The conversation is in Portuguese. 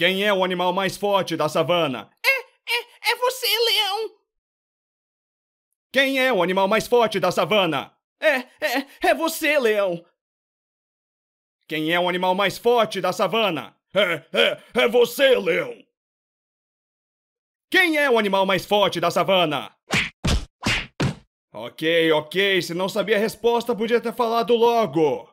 Quem é o animal mais forte da savana? É, é, é você, leão! Quem é o animal mais forte da savana? É, é, é você, leão! Quem é o animal mais forte da savana? É, é, é você, leão! Quem é o animal mais forte da savana? Ok, ok, se não sabia a resposta, podia ter falado logo.